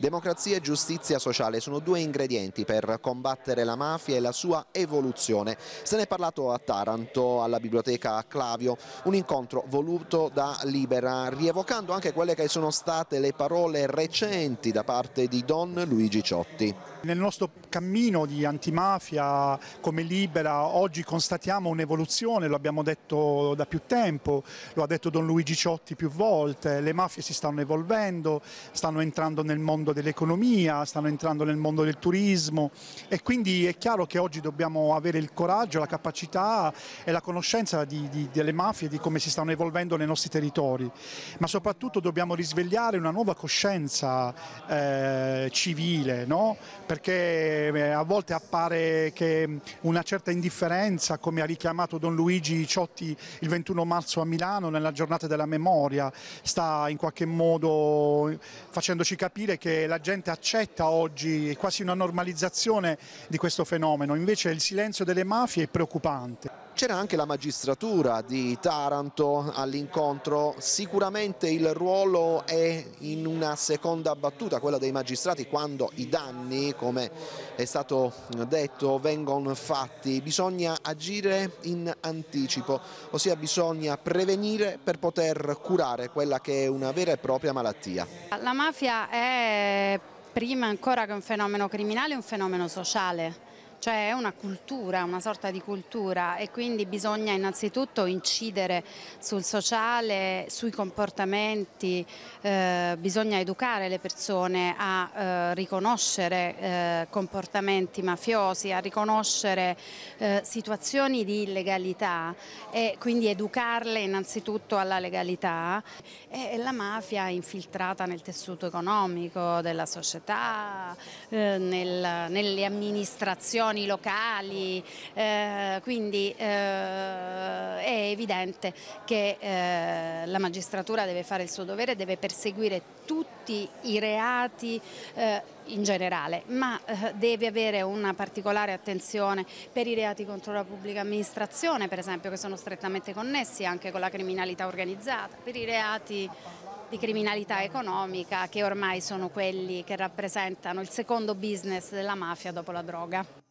Democrazia e giustizia sociale sono due ingredienti per combattere la mafia e la sua evoluzione. Se ne è parlato a Taranto, alla biblioteca Clavio, un incontro voluto da Libera, rievocando anche quelle che sono state le parole recenti da parte di Don Luigi Ciotti. Nel nostro cammino di antimafia come Libera oggi constatiamo un'evoluzione, lo abbiamo detto da più tempo, lo ha detto Don Luigi Ciotti più volte, le mafie si stanno evolvendo, stanno entrando nel mondo mondo dell'economia, stanno entrando nel mondo del turismo e quindi è chiaro che oggi dobbiamo avere il coraggio, la capacità e la conoscenza di, di, delle mafie, di come si stanno evolvendo nei nostri territori, ma soprattutto dobbiamo risvegliare una nuova coscienza eh, civile, no? perché eh, a volte appare che una certa indifferenza, come ha richiamato Don Luigi Ciotti il 21 marzo a Milano nella giornata della memoria, sta in qualche modo facendoci capire che la gente accetta oggi, quasi una normalizzazione di questo fenomeno, invece il silenzio delle mafie è preoccupante. C'era anche la magistratura di Taranto all'incontro, sicuramente il ruolo è in una seconda battuta, quella dei magistrati, quando i danni, come è stato detto, vengono fatti. Bisogna agire in anticipo, ossia bisogna prevenire per poter curare quella che è una vera e propria malattia. La mafia è prima ancora che un fenomeno criminale, un fenomeno sociale cioè è una cultura, una sorta di cultura e quindi bisogna innanzitutto incidere sul sociale, sui comportamenti, eh, bisogna educare le persone a eh, riconoscere eh, comportamenti mafiosi, a riconoscere eh, situazioni di illegalità e quindi educarle innanzitutto alla legalità e, la mafia è infiltrata nel tessuto economico della società, eh, nel, nelle amministrazioni associazioni locali, eh, quindi eh, è evidente che eh, la magistratura deve fare il suo dovere, deve perseguire tutti i reati eh, in generale, ma eh, deve avere una particolare attenzione per i reati contro la pubblica amministrazione, per esempio, che sono strettamente connessi anche con la criminalità organizzata, per i reati di criminalità economica che ormai sono quelli che rappresentano il secondo business della mafia dopo la droga.